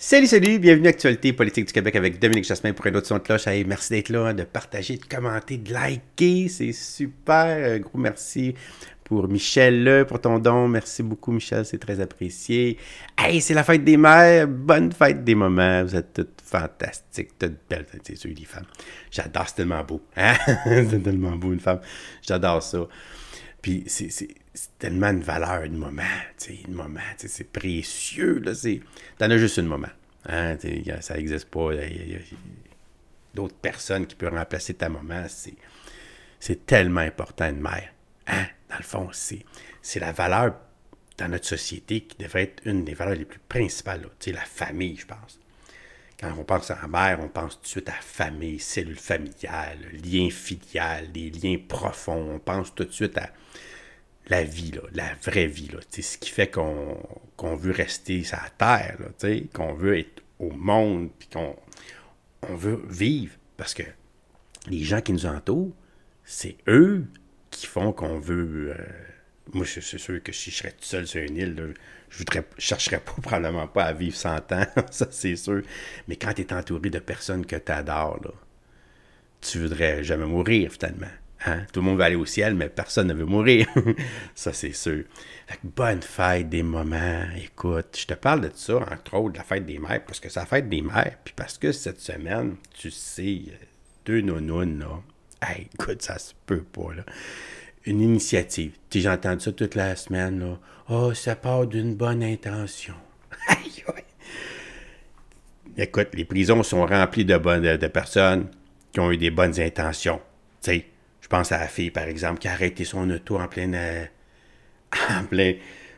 Salut, salut, bienvenue à Actualité politique du Québec avec Dominique Jasmin pour une autre son de cloche. merci d'être là, hein, de partager, de commenter, de liker, c'est super. Euh, gros merci pour Michel, pour ton don. Merci beaucoup, Michel, c'est très apprécié. Hey, c'est la fête des mères. Bonne fête des moments. Vous êtes toutes fantastiques, toutes belles. C'est sûr, les femmes. J'adore, c'est tellement beau. Hein? c'est tellement beau, une femme. J'adore ça. Puis c'est tellement une valeur, une moment. Une moment, c'est précieux. T'en as juste une moment. Hein? Ça n'existe pas. d'autres personnes qui peuvent remplacer ta maman. C'est tellement important, une mère. Hein? Dans le fond, c'est la valeur dans notre société qui devrait être une des valeurs les plus principales, la famille, je pense. Quand on pense à la mère, on pense tout de suite à famille, cellule familiale, lien filial, des liens profonds. On pense tout de suite à la vie, la vraie vie. ce qui fait qu'on veut rester sur la terre, qu'on veut être au monde, puis qu'on on veut vivre. Parce que les gens qui nous entourent, c'est eux qui font qu'on veut. Euh, moi, c'est sûr que si je serais tout seul sur une île, je ne chercherais probablement pas à vivre 100 ans, ça c'est sûr. Mais quand tu es entouré de personnes que tu adores, tu voudrais jamais mourir finalement. Hein? Tout le monde va aller au ciel, mais personne ne veut mourir. ça, c'est sûr. Fait bonne fête des moments. Écoute, je te parle de ça, entre autres, de la fête des mères, parce que c'est la fête des mères, puis parce que cette semaine, tu sais, euh, deux nounounes, là, Hey, écoute, ça se peut pas, là. Une initiative. Tu j'entends ça toute la semaine, là. Oh, ça part d'une bonne intention. Écoute, les prisons sont remplies de, de, personnes qui ont eu des bonnes intentions. Tu sais, je pense à la fille, par exemple, qui a arrêté son auto en pleine, euh, en pleine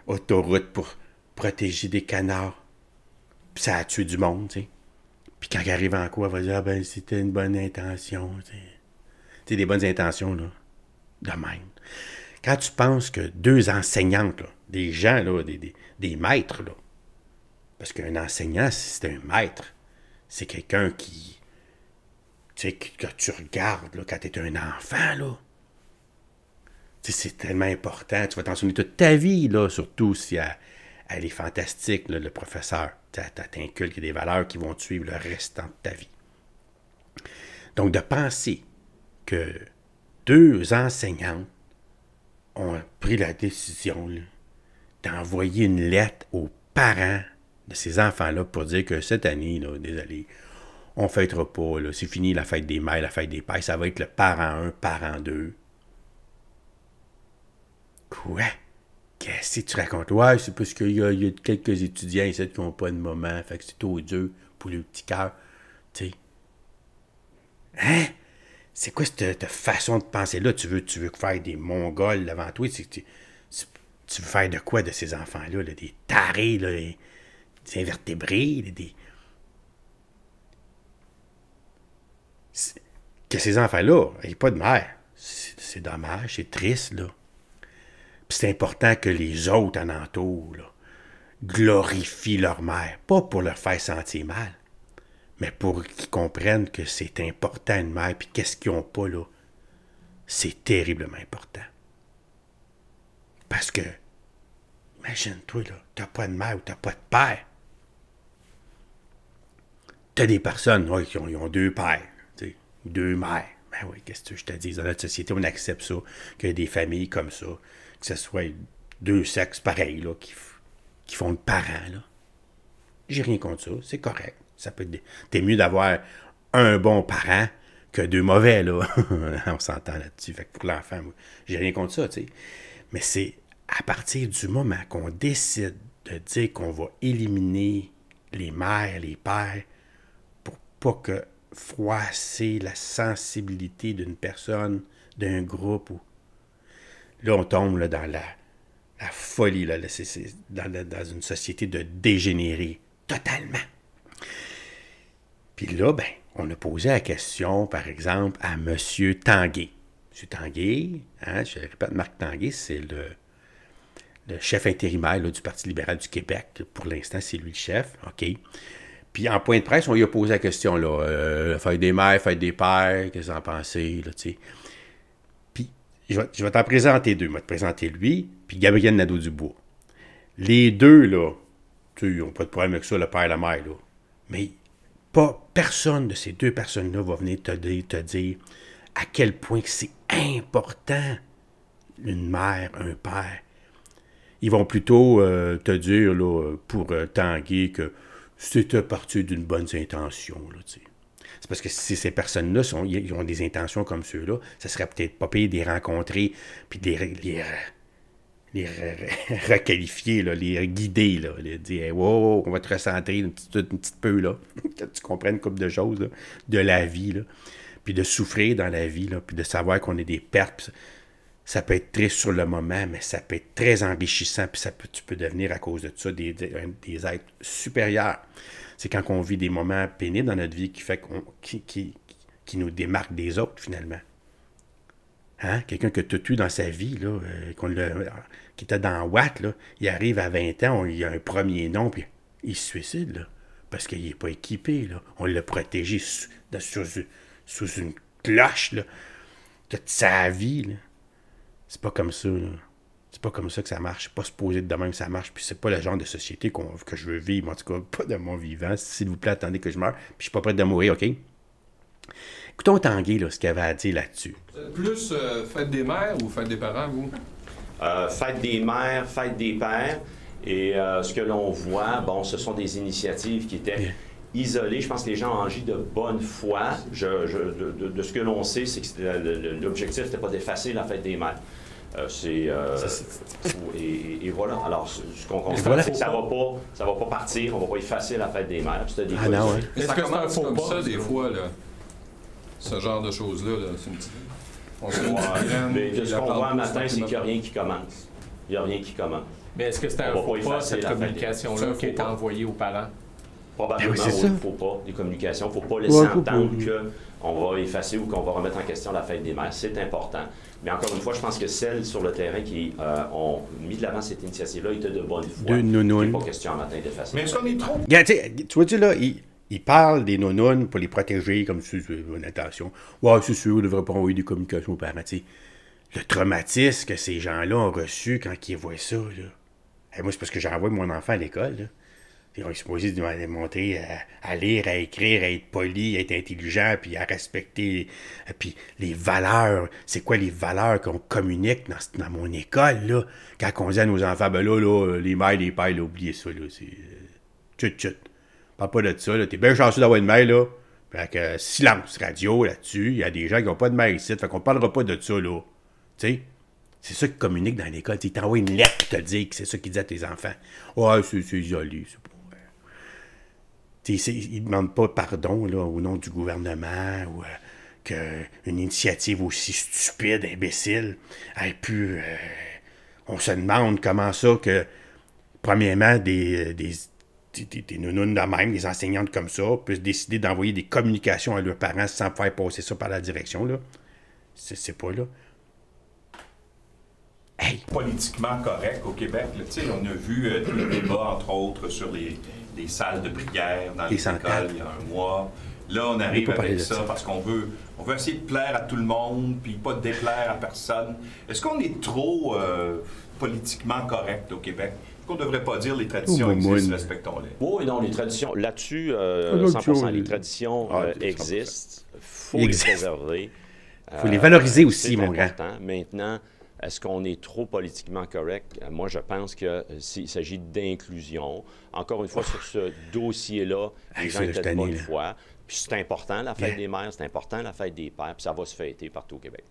autoroute pour protéger des canards. ça a tué du monde, tu sais. Puis quand elle arrive en quoi, elle va dire, ah, ben, c'était une bonne intention, des bonnes intentions, là, de même. Quand tu penses que deux enseignantes, des gens, là, des, maîtres, là, parce qu'un enseignant, c'est un maître, c'est quelqu'un qui, tu sais, que tu regardes là, quand tu es un enfant, là. c'est tellement important. Tu vas t'en souvenir toute ta vie, là, surtout si elle, est fantastique, le professeur. Tu t'inculques des valeurs qui vont te suivre le restant de ta vie. Donc, de penser que deux enseignantes ont pris la décision d'envoyer une lettre aux parents de ces enfants-là pour dire que cette année, là, désolé, on ne fêtera pas, c'est fini la fête des mères, la fête des pères, ça va être le parent 1, parent 2. Quoi? Qu'est-ce que tu racontes? Ouais, c'est parce qu'il y, a quelques étudiants ici qui n'ont pas de moment, fait que c'est odieux pour le petit cœur. Tu sais. Hein? c'est quoi cette, façon de penser-là? Tu veux, tu veux faire des Mongols devant toi? Tu, tu, tu veux faire de quoi de ces enfants-là? Des tarés, là, des, invertébrés, des. Que ces enfants-là n'aient pas de mère. C'est dommage, c'est triste, là. Puis c'est important que les autres en là, glorifient leur mère, pas pour leur faire sentir mal, mais pour qu'ils comprennent que c'est important une mère, puis qu'est-ce qu'ils n'ont pas là, c'est terriblement important. Parce que, imagine-toi, là, n'as pas de mère ou n'as pas de père. Tu as des personnes, ouais, qui ont, deux pères, deux mères. Mais ben oui, qu'est-ce que je te dis? Dans notre société, on accepte ça, qu'il y ait des familles comme ça, que ce soit deux sexes pareils, là, qui, font le parent, là. J'ai rien contre ça, c'est correct. Ça peut être... T'es mieux d'avoir un bon parent que deux mauvais, là. On s'entend là-dessus. Fait que pour l'enfant, j'ai rien contre ça, tu sais. Mais c'est à partir du moment qu'on décide de dire qu'on va éliminer les mères, les pères, pour pas que froisser la sensibilité d'une personne, d'un groupe. Là, on tombe dans la, folie, là, dans, dans, une société de dégénérer totalement. Puis là, ben, on a posé la question, par exemple, à M. Tanguay. M. Tanguay, hein, je répète, Marc Tanguay, c'est le, chef intérimaire du Parti libéral du Québec. Pour l'instant, c'est lui le chef. OK. Puis en point de presse, on lui a posé la question, là, euh, feuille des mères, feuille des pères, qu'est-ce que vous en pensez, là, tu sais. Puis je vais, t'en présenter deux. Je vais te présenter lui, puis Gabriel Nadeau-Dubois. Les deux, là, tu n'ont pas de problème avec ça, le père et la mère, là. Mais pas personne de ces deux personnes-là va venir te dire, te dire à quel point c'est important une mère, un père. Ils vont plutôt euh, te dire, là, pour euh, tanguer, que c'était parti d'une bonne intention. C'est parce que si ces personnes-là ont des intentions comme ceux-là, ça serait peut-être pas pire de les rencontrer puis de les, les euh, les requalifier, là, les guider, les dire wow, on va te recentrer un petit peu, là, que tu comprennes une couple de choses de la vie, puis de souffrir dans la vie, puis de savoir qu'on est des pertes. Ça peut être triste sur le moment, mais ça peut être très enrichissant, puis ça peut, tu peux devenir à cause de ça des, des, êtres supérieurs. C'est quand on vit des moments pénibles dans notre vie qui fait qu'on qui, qui nous démarque des autres, finalement. Hein, quelqu'un que tu tué dans sa vie, là, euh, le, qui était dans Watt, là, il arrive à 20 ans, il a un premier nom, puis il se suicide, parce qu'il n'est pas équipé. Là. On l'a protégé sous, une cloche de sa vie. C'est pas comme ça. C'est pas comme ça que ça marche. pas supposé de même que ça marche. Puis c'est pas le genre de société que je veux vivre. En tout cas, pas de mon vivant. S'il vous plaît, attendez que je meure. Puis je suis pas prêt de mourir, OK? Écoutons Tanguy là, ce qu'il avait à dire là-dessus. Plus euh, fête des mères ou fête des parents, vous? Euh, fête des mères, fête des pères. Et euh, ce que l'on voit, bon, ce sont des initiatives qui étaient isolées. Je pense que les gens ont agi de bonne foi. de, ce que l'on sait, c'est que l'objectif n'était pas d'effacer la fête des mères. c'est et, voilà. Alors, ce, qu'on constate, c'est que ça va pas, ça va pas partir. On va pas effacer la fête des mères. C'était des. Ah Est-ce hein. que ça des fois là? ce genre de choses-là. C'est une petite... On Mais ce qu'on voit en matin, c'est qu'il n'y a rien qui commence. Il n'y a rien qui commence. Mais est-ce que c'est un faux pas, cette communication-là, qui est envoyée aux parents? Probablement, ben il ne faut pas Les communications. Il faut pas laisser entendre qu'on va effacer ou qu'on va remettre en question la fête des mères. C'est important. Mais encore une fois, je pense que celles sur le terrain qui euh, ont mis de l'avant cette initiative-là étaient de bonne foi. De nounoun. Il n'est pas question en matin d'effacer. Mais est-ce qu'on est trop... tu vois-tu là, il... Ils parlent des nonnes pour les protéger, comme si, une attention. Ouais, c'est sûr, ne devrait pas envoyer des communications aux parents, Le traumatisme que ces gens-là ont reçu quand ils voient ça, là. moi, c'est parce que j'envoie mon enfant à l'école, Ils ont supposé de montrer euh, à, lire, à écrire, à être poli, à être intelligent, puis à respecter euh, puis les valeurs. C'est quoi les valeurs qu'on communique dans, mon école, là? Quand on dit à nos enfants, ben là, là les mères, les pères, là, oubliez ça, là. C'est... Euh, Parle pas de ça, là. T'es bien chanceux d'avoir une mère, là. Fait que euh, silence radio là-dessus. Il y a des gens qui n'ont pas de mère ici. Fait qu'on parlera pas de ça, là. Tu sais? C'est ça qui communique dans l'école. Ils t'envoient une lettre qui te dire que c'est ça qu'ils disent à tes enfants. Ouais, c'est joli, c'est pas. Ils ne demandent pas pardon là, au nom du gouvernement ou euh, que qu'une initiative aussi stupide, imbécile, ait pu. Euh, on se demande comment ça que, premièrement, des, des, tes nounounes de même, les enseignantes comme ça, puissent décider d'envoyer des communications à leurs parents sans faire passer ça par la direction, là. C'est pas là. Hey. Politiquement correct au Québec, là, on a vu euh, des débats, entre autres, sur les, salles de prière dans les écoles il y a un mois. Là, on arrive à avec ça, ça, parce qu'on veut, on veut essayer de plaire à tout le monde, puis pas de déplaire à personne. Est-ce qu'on est trop euh, politiquement correct au Québec? qu'on ne devrait pas dire les traditions existent, respectons-les. Oui, oh, non, les traditions, là-dessus, 100 euh, ah, les euh, traditions ah, euh, existent, il faut les préserver. Il faut les valoriser aussi, mon gars. Maintenant, est-ce qu'on est trop politiquement correct? Moi, je pense qu'il s'agit d'inclusion. Encore une fois, sur ce dossier-là, ah, les gens étaient de bonne foi. c'est important, la fête des mères, c'est important, la fête des pères, puis ça va se fêter partout au Québec.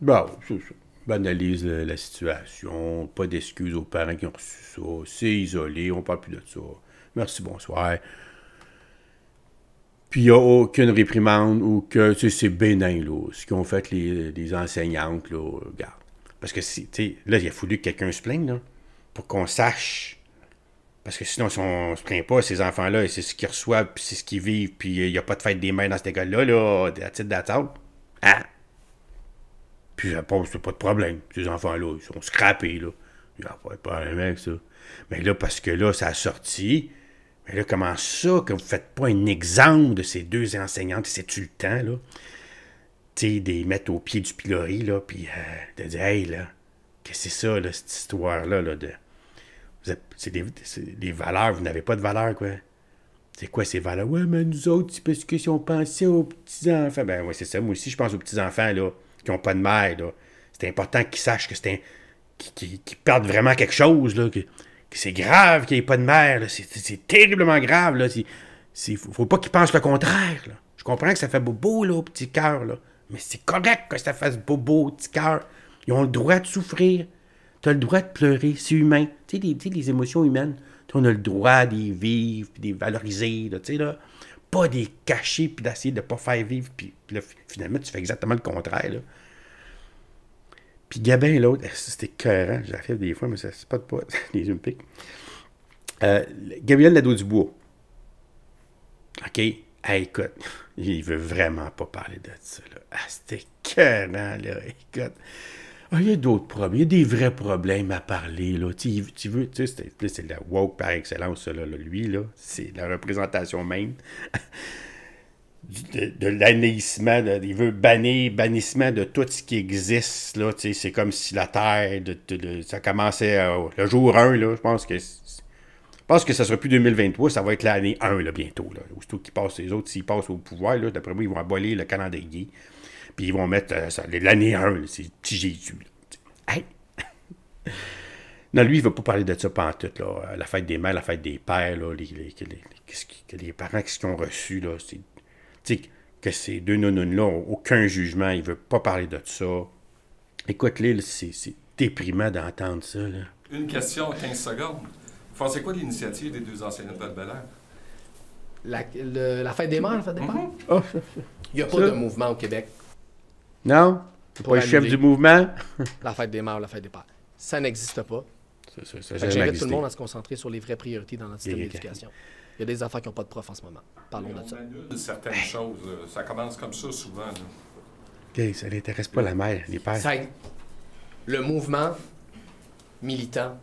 Bon, bah, c'est ça banalise la situation, pas d'excuses aux parents qui ont reçu ça, c'est isolé, on parle plus de ça. Merci, bonsoir. Puis il n'y a aucune réprimande ou que c'est bénin, là, ce qu'ont fait les, enseignantes, là, regarde. Parce que si, là, il a fallu que quelqu'un se plaigne, là, pour qu'on sache. Parce que sinon, si on se plaint pas, ces enfants-là, c'est ce qu'ils reçoivent, puis c'est ce qu'ils vivent, puis il n'y a pas de fête des mains dans cette école-là, là, à titre d'attente. Hein? Puis ça pose, c'est pas de problème. Ces enfants-là, ils sont scrappés, là. Il n'y pas de problème avec ça. Mais là, parce que là, ça a sorti. Mais là, comment ça que vous ne faites pas un exemple de ces deux enseignantes? C'est-tu le temps, là? Tu sais, des mettre au pied du pilori, là, puis euh, de dire, hey, là, qu'est-ce que c'est ça, cette histoire-là, là, de. C'est des, des, valeurs, vous n'avez pas de valeurs, quoi. C'est quoi ces valeurs? Ouais, mais nous autres, c'est parce que si on pensait aux petits-enfants. Ben, ouais, c'est ça, moi aussi, je pense aux petits-enfants, là pas de mère. C'est important qu'ils sachent que c'est un. qu'ils perdent vraiment quelque chose, que, c'est grave qu'il n'y ait pas de mère. C'est terriblement grave. Là. Il faut, faut pas qu'ils pensent le contraire. Je comprends que ça fait bobo là, au petit cœur, mais c'est correct que ça fasse bobo au petit cœur. Ils ont le droit de souffrir. Tu as le droit de pleurer. C'est humain. Tu sais, les, émotions humaines, on a le droit d'y vivre, de valoriser pas des cachets, puis d'essayer de ne pas faire vivre, puis, là, finalement, tu fais exactement le contraire. Là. Puis Gabin, l'autre, eh, c'était cohérent, je des fois, mais ça, c'est pas de les Olympiques. Euh, Gabriel Lado dubois OK? écoute, il veut vraiment pas parler de ça. Là. Ah, c'était cohérent, là. Écoute. Ah, il y a d'autres problèmes, il y a des vrais problèmes à parler. Tu, veux, tu sais, c'est la woke par excellence, lui, là, c'est la représentation même de, l'anéissement. il veut bannir, bannissement de tout ce qui existe. Là, tu sais, c'est comme si la Terre, ça commençait euh, le jour 1, là, je pense que je pense que ça ne sera plus 2023, ça va être l'année 1 là, bientôt. Là. Aussitôt qu'ils passent les autres, s'ils passent au pouvoir, d'après moi, ils vont abolir le calendrier. Puis ils vont mettre euh, l'année 1, c'est petit Jésus. Là, non, lui, il ne veut pas parler de ça pendant tout. Là. Euh, la fête des mères, la fête des pères, là, les, les, les, que les parents qui ont reçu? là, c'est, que ces deux nounounes-là n'ont aucun jugement, il ne veut pas parler de ça. Écoute, Lille, c'est, déprimant d'entendre ça. Là. Une question 15 secondes. Vous pensez quoi de l'initiative des deux anciennes de bel la, la fête des mères, la fête des morts? Il n'y a pas de mouvement au Québec non? pas le chef du mouvement? la fête des mères, la fête des pères. Ça n'existe pas. J'invite tout le monde à se concentrer sur les vraies priorités dans notre système d'éducation. Il y a des affaires qui n'ont pas de prof en ce moment. Parlons de ça. certaines choses. Euh, ça commence comme ça souvent. OK, ça n'intéresse pas la mère, les pères. le mouvement militant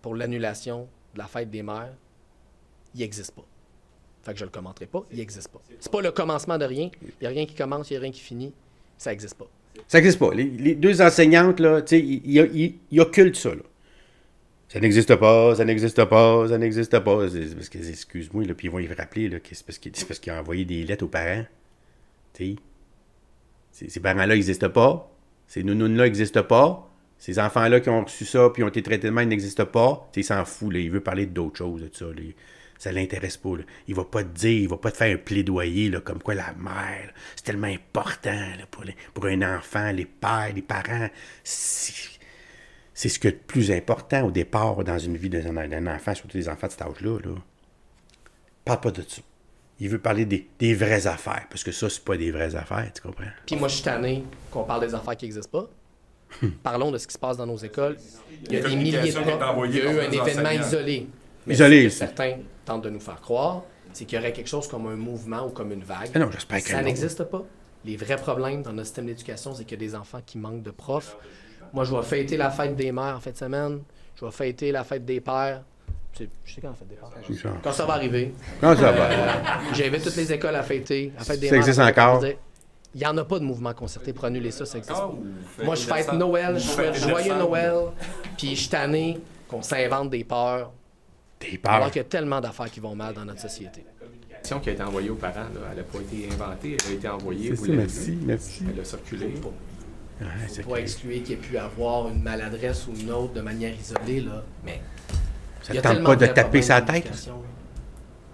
pour l'annulation de la fête des mères, il n'existe pas. Fait que je le commenterai pas, il n'existe pas. C'est pas le commencement de rien. Il n'y a rien qui commence, il n'y a rien qui finit ça n'existe pas. Ça n'existe pas. Les, deux enseignantes, là, tu sais, ils occultent ça, là. Ça n'existe pas, ça n'existe pas, ça n'existe pas. Parce que, excuse-moi, là, puis ils vont y rappeler, là, c'est parce qu'ils ont envoyé des lettres aux parents. Tu sais, ces parents-là n'existent pas, ces nounounes-là n'existent pas, ces enfants-là qui ont reçu ça puis ont été traités de mal n'existent pas. Tu sais, ils s'en foutent, là. Ils veulent parler d'autres choses, de ça, là ça l'intéresse pas. Là. Il va pas te dire, il va pas te faire un plaidoyer là, comme quoi la mère, c'est tellement important pour, un enfant, les pères, les parents. C'est ce que est le plus important au départ dans une vie d'un enfant, surtout des enfants de cet âge-là. Là. Parle pas de ça. Il veut parler des, vraies affaires, parce que ça, c'est pas des vraies affaires, tu comprends? Puis moi, je suis tanné qu'on parle des affaires qui n'existent pas. Parlons de ce qui se passe dans nos écoles. Il y a, des milliers de Il y a eu un événement isolé. Mais isolé. Certain, tente de nous faire croire, c'est qu'il y aurait quelque chose comme un mouvement ou comme une vague. Ah ça n'existe pas. Les vrais problèmes dans notre système d'éducation, c'est qu'il y a des enfants qui manquent de profs. Moi, je vais fêter la fête des mères en fin de semaine. Je vais fêter la fête des pères. Je sais quand la fête des pères. Quand ça va arriver. Quand ça va. arriver. J'invite toutes les écoles à fêter. fête des ça existe encore. Il n'y en a pas de mouvement concerté. Prenez-les ça, ça existe. Moi, je fête Noël, je fête Joyeux Noël, puis je suis qu'on s'invente des peurs T'es Alors qu'il y a tellement d'affaires qui vont mal dans notre société. La communication qui a été envoyée aux parents, elle n'a pas été inventée, elle a été envoyée. C'est merci, merci. Elle a circulé. Il ne faut pas exclure qu'il y ait pu avoir une maladresse ou une autre de manière isolée, là. mais. Ça ne tente pas de taper sa tête?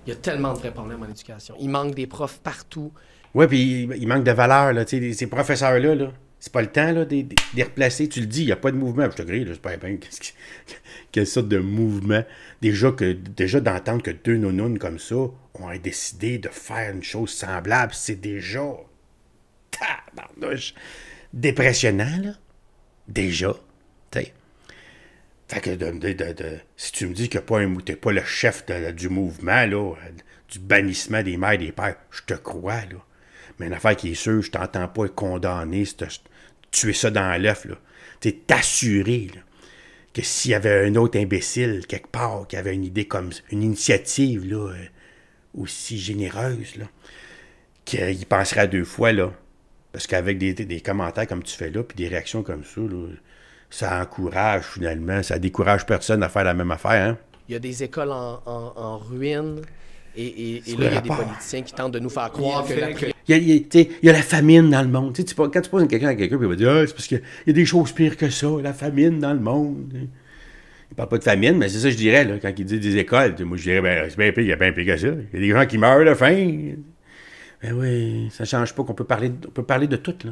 Il y a tellement de vrais problèmes en éducation. Il manque des profs partout. Oui, puis il manque de valeur, là, ces professeurs-là. là c'est pas le temps là, de, les replacer. Tu le dis, il n'y a pas de mouvement. Je te grille, c'est pas bien quelle sorte de mouvement. Déjà, que, déjà d'entendre que deux nounounes comme ça ont décidé de faire une chose semblable, c'est déjà tabarnouche, dépressionnant, là. Déjà. T'sais. Fait que si tu me dis que t'es pas le chef du mouvement, là, du bannissement des mères et des pères, je te crois, là. Mais une affaire qui est sûre, je t'entends pas condamner, tuer ça dans l'œuf. Tu es assuré que s'il y avait un autre imbécile quelque part qui avait une idée comme une initiative euh, aussi généreuse, là, qu'il penserait à deux fois. Là, parce qu'avec des, commentaires comme tu fais là, puis des réactions comme ça, là, ça encourage finalement, ça décourage personne à faire la même affaire. Hein? Il y a des écoles en ruine. Et, là, il y a des politiciens qui tentent de nous faire croire que, Il, y a, la famine dans le monde. quand tu poses une question à quelqu'un, il va dire ah, c'est parce qu'il y a des choses pires que ça, la famine dans le monde. Il parle pas de famine, mais c'est ça que je dirais, là, quand il dit des écoles. Moi, je dirais ben, c'est bien pire, il y a bien pire que ça. Il y a des gens qui meurent de faim. Ben oui, ça ne change pas qu'on peut parler, on peut parler de tout, là.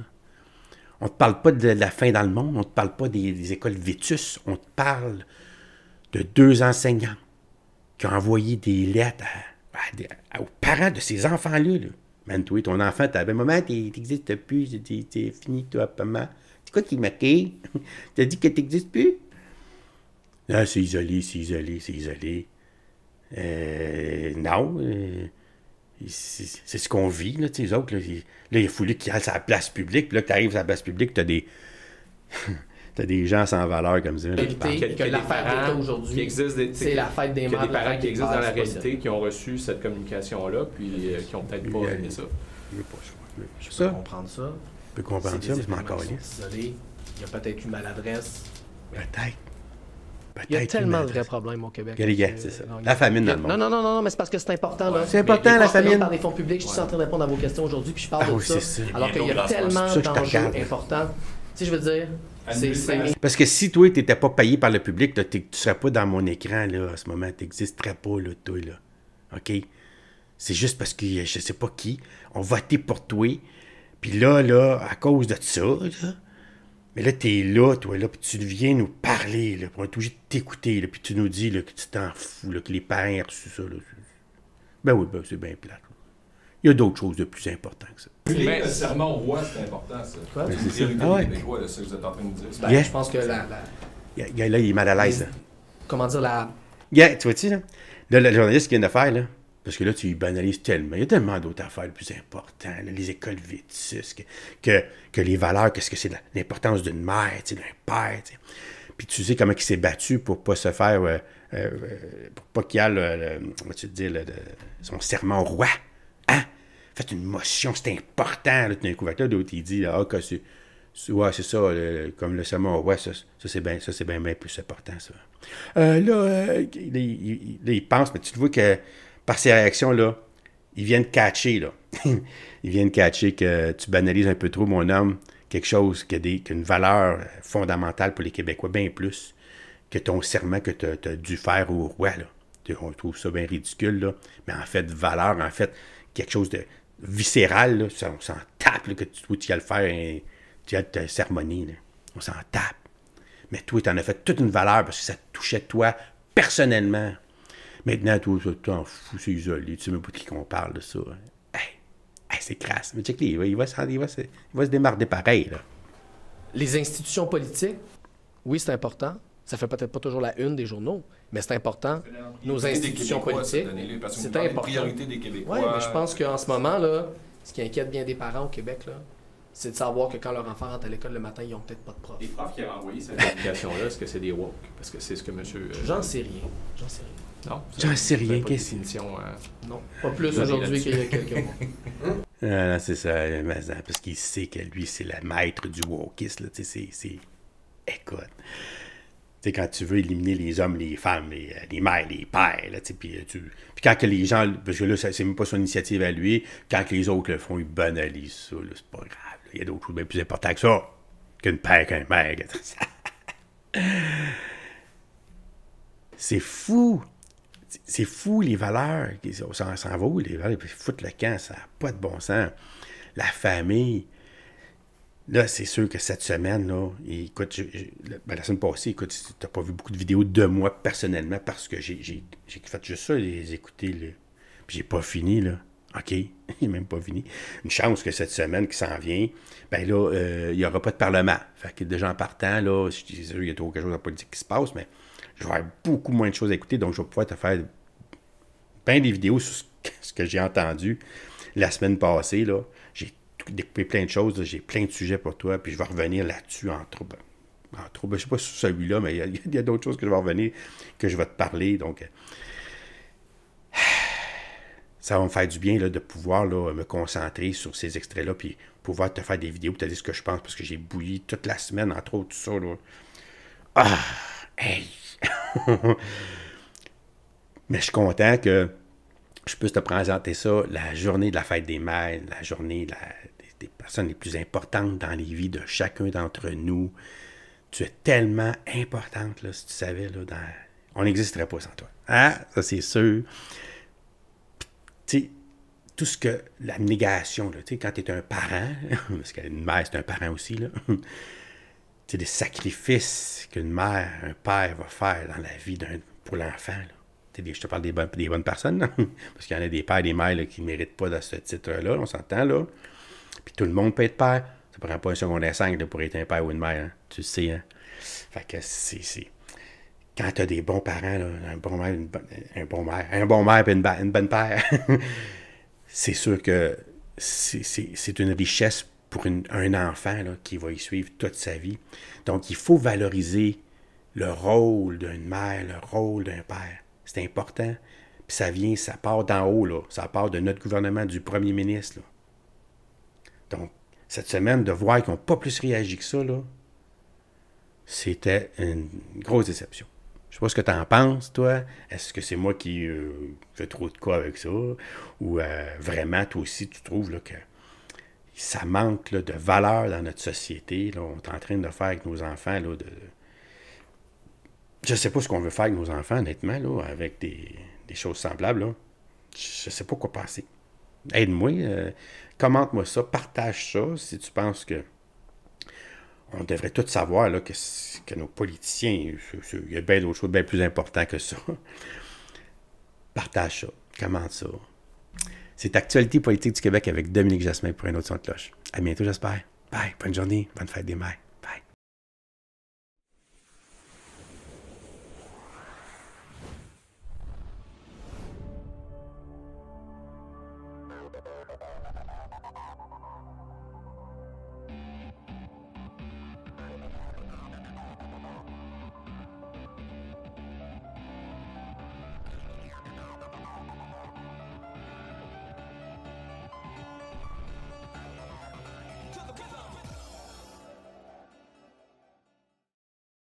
On ne te parle pas de la faim dans le monde, on ne te parle pas des, écoles vétus, on te parle de deux enseignants qui ont envoyé des lettres à ben, euh, aux parents de ces enfants-là. Là. Man, toi, ton enfant, t'as moment, maman, t'existes plus, t'es fini, toi, maman. C'est quoi qui m'a Tu t'as dit que t'existes plus? Là, ah, c'est isolé, c'est isolé, c'est isolé. Euh, non. Euh, c'est ce qu'on vit, là, les autres. Là, il, faut a qu'il aille sa place publique. Puis là, que tu arrives à la place publique, tu as des. t'as des gens sans valeur comme ça. Que, la fête aujourd'hui, aujourd'hui, c'est la fête des mères. parents qui existent dans la réalité, qui ont reçu cette communication-là, puis euh, qui ont peut-être pas aimé ça. Je Je peux comprendre ça. Je peux comprendre ça, mais je Désolé, il y a peut-être eu maladresse. Peut-être. Il y a tellement de vrais problèmes au Québec. La famine dans le monde. Non, non, non, non, mais c'est parce que c'est important. là. C'est important, la famine. Je fonds publics, je suis en train de répondre à vos questions aujourd'hui, puis je parle ah de ça. Alors qu'il y a tellement d'enjeux importants. Tu sais, je veux dire, parce que si toi, t'étais pas payé par le public, là, tu serais pas dans mon écran là, à ce moment. T'existerais pas, là, toi, là. OK? C'est juste parce que je sais pas qui on voté pour toi. Puis là, là, à cause de ça, là, mais là, t'es là, toi, là, puis tu viens nous parler, là, on est obligé de t'écouter, là, puis tu nous dis là, que tu t'en fous, là, que les parents ont ça, là. Ben oui, ben, c'est bien plat, il y a d'autres choses de plus importantes que ça. Ben, le serment roi, c'est important, ça. Ah c'est ça. ce que vous êtes en train de dire. Je pense que la... là, il est mal à l'aise. Hein. Comment dire, la... tu vois-tu, là? Là, le journaliste qui vient de faire, là, parce que là, tu banalises tellement. Il y a tellement d'autres affaires plus importantes. les écoles vitus, que, que, les valeurs, qu'est-ce que c'est l'importance d'une mère, d'un père. Puis tu sais comment il s'est battu pour pas se faire. Euh, euh, pour pas qu'il y ait le, tu le, son serment roi faites une motion, c'est important. Là, tout d'un coup, d'autre, il dit, ah, que c'est. Ouais, c'est ça, comme le serment ouais, ça, ça c'est bien, ça c'est bien, plus important, ça. Euh, euh, là, il, pense, mais tu te vois que par ces réactions, là, ils viennent catcher, là. ils viennent catcher que tu banalises un peu trop, mon homme, quelque chose qui a, des, une valeur fondamentale pour les Québécois, bien plus que ton serment que tu as, dû faire au roi, là. On trouve ça bien ridicule, là. Mais en fait, valeur, en fait, quelque chose de viscéral, on s'en tape que tu, tu le faire, tu ta cérémonie. On s'en tape. Mais toi, tu en as fait toute une valeur parce que ça touchait toi personnellement. Maintenant, toi, tu t'en fous, c'est isolé. Tu sais même pas de qui qu'on parle de ça. Hein. Hey, c'est crasse. Mais check, il il, va se, démarrer pareil. Les institutions politiques, oui, c'est important. Ça fait peut-être pas toujours la une des journaux, mais c'est important. Nos institutions politiques. C'est important. priorité des Québécois. Oui, mais je pense qu'en ce moment, là, ce qui inquiète bien des parents au Québec, là, c'est de savoir que quand leur enfant rentre à l'école le matin, ils n'ont peut-être pas de prof. Les profs qui avaient envoyé cette application-là, est-ce que c'est des woke? Parce que c'est ce que monsieur. J'en sais rien. J'en sais rien. Non. J'en sais rien. Qu'est-ce que c'est? Euh, non. Pas plus aujourd'hui qu'il y a quelques mois. Hein? Ah, c'est ça, parce qu'il sait que lui, c'est le maître du Tu C'est, c'est... Écoute sais, quand tu veux éliminer les hommes, les femmes, les, euh, mères, les pères, là, puis, euh, tu, puis quand que les gens, parce que là, c'est même pas son initiative à lui, quand que les autres le font, ils banalisent ça, c'est pas grave, il y a d'autres choses bien plus importantes que ça, qu'une père, qu'un mère, c'est fou, c'est fou les valeurs, on s'en va où les valeurs, ils foutent le camp, ça n'a pas de bon sens, la famille, Là, c'est sûr que cette semaine, là, écoute, ben, la semaine passée, écoute, n'as pas vu beaucoup de vidéos de moi personnellement parce que j'ai fait juste ça, les écouter, là. Puis j'ai pas fini, là. OK, j'ai même pas fini. Une chance que cette semaine qui s'en vient, ben là, euh, il n'y aura pas de parlement. Fait que déjà en partant, là, je sûr, il y a toujours quelque chose en politique qui se passe, mais je vais avoir beaucoup moins de choses à écouter, donc je vais pouvoir te faire plein des vidéos sur ce que j'ai entendu la semaine passée, là découper plein de choses. J'ai plein de sujets pour toi, puis je vais revenir là-dessus en trouble. En trouble. Je ne sais pas sur celui-là, mais il y a, d'autres choses que je vais revenir, que je vais te parler. Donc, euh, ça va me faire du bien de pouvoir me concentrer sur ces extraits-là, puis pouvoir te faire des vidéos, te dire ce que je pense, parce que j'ai bouilli toute la semaine, entre autres, tout ça. Là. Ah, hey! Mais je suis content que je puisse te présenter ça la journée de la fête des mères, la journée de la, personnes les plus importantes dans les vies de chacun d'entre nous. Tu es tellement importante, là, si tu savais, là, on n'existerait pas sans toi. Hein? Ça, c'est sûr. Tu tout ce que négation tu sais, quand tu es un parent, parce qu'une mère, c'est un parent aussi, là, c'est des sacrifices qu'une mère, un père va faire dans la vie d'un, pour l'enfant. je te parle des bonnes, personnes, parce qu'il y en a des pères et des mères qui ne méritent pas de ce titre-là, on s'entend, là. Puis tout le monde peut être père. Ça prend pas un secondaire 5 pour être un père ou une mère. Hein. Tu sais. Hein? Fait que c'est. Quand tu as des bons parents, un bon mère, une bonne, un bon mère, un bon mère et une, une, bonne père, c'est sûr que c'est une richesse pour un enfant qui va y suivre toute sa vie. Donc, il faut valoriser le rôle d'une mère, le rôle d'un père. C'est important. Puis ça vient, ça part d'en haut, là. ça part de notre gouvernement, du premier ministre. Là. Donc, cette semaine, de voir qu'ils n'ont pas plus réagi que ça, c'était une grosse déception. Je sais pas ce que tu en penses, toi. Est-ce que c'est moi qui euh, fais trop de quoi avec ça? Ou euh, vraiment, toi aussi, tu trouves là, que ça manque de valeur dans notre société. Là, on est en train de faire avec nos enfants. Là, de... Je sais pas ce qu'on veut faire avec nos enfants, honnêtement, là, avec des, choses semblables. Là. Je sais pas quoi passer aide-moi, euh, commente-moi ça, partage ça si tu penses que on devrait tous savoir que, nos politiciens, il y a bien d'autres choses bien plus importantes que ça. Partage ça, commente ça. C'est Actualité politique du Québec avec Dominique Jasmin pour un autre son de cloche. À bientôt, j'espère. Bye, bonne journée, bonne fête des mères.